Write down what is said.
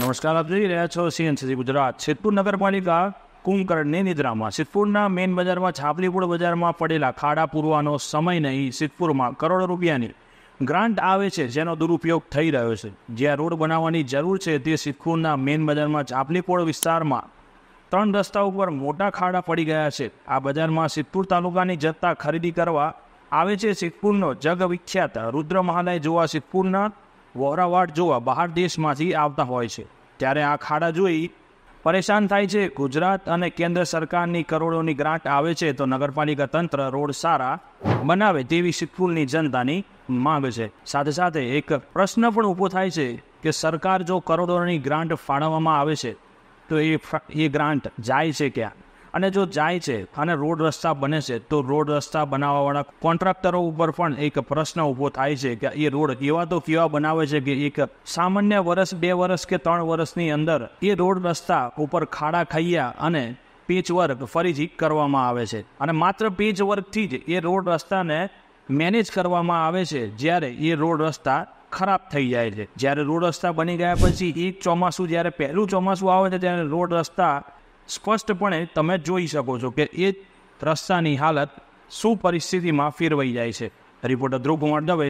નમસ્કાર આપ જોઈ રહ્યા છો સીએનસીસી ગુજરાત સિદ્ધપુર નગરપાલિકા કુંભકર્ણની નિદ્રામાં સિદ્ધપુરના મેઇન બજારમાં છાપલીપુર બજારમાં પડેલા ખાડા પૂરવાનો સમય નહીં સિદ્ધપુરમાં કરોડો રૂપિયાની ગ્રાન્ટ આવે છે જેનો દુરુપયોગ થઈ રહ્યો છે જ્યાં રોડ બનાવવાની જરૂર છે તે સિદ્ધપુરના મેઇન બજારમાં ચાપલીપોળ વિસ્તારમાં ત્રણ રસ્તા ઉપર મોટા ખાડા પડી ગયા છે આ બજારમાં સિદ્ધપુર તાલુકાની જથ્થા ખરીદી કરવા આવે છે સિદ્ધપુરનો જગવિખ્યાત રુદ્ર મહાલય જોવા સિદ્ધપુરના વોરાવાડ જોવા બહાર દેશમાંથી આવતા હોય છે ત્યારે આ ખાડા જોઈ પરેશાન થાય છે ગુજરાત અને કેન્દ્ર સરકારની કરોડોની ગ્રાન્ટ આવે છે તો નગરપાલિકા તંત્ર રોડ સારા બનાવે તેવી સિદ્ધપુરની જનતાની માંગ છે સાથે સાથે એક પ્રશ્ન પણ ઊભો થાય છે કે સરકાર જો કરોડોની ગ્રાન્ટ ફાળવવામાં આવે છે તો એ એ ગ્રાન્ટ જાય છે ક્યાં અને જો જાય છે અને રોડ રસ્તા બને છે તો રોડ રસ્તા બનાવવાવાળા કોન્ટ્રાક્ટરો ઉપર પણ એક પ્રશ્ન ઊભો થાય છે કે એ રોડ એવા તો કેવા બનાવે છે કે એક સામાન્ય વર્ષ બે વર્ષ કે ત્રણ વર્ષની અંદર એ રોડ રસ્તા ઉપર ખાડા ખાઈયા અને પેચવર્ક ફરીથી કરવામાં આવે છે અને માત્ર પેચવર્કથી જ એ રોડ રસ્તાને મેનેજ કરવામાં આવે છે જ્યારે એ રોડ રસ્તા ખરાબ થઈ જાય છે જ્યારે રોડ રસ્તા બની ગયા પછી એક ચોમાસું જ્યારે પહેલું ચોમાસું આવે છે ત્યારે રોડ રસ્તા સ્પષ્ટપણે તમે જોઈ શકો છો કે એ રસ્તાની હાલત શું પરિસ્થિતિમાં ફેરવાઈ જાય છે રિપોર્ટર ધ્રુવ કુમાર દવે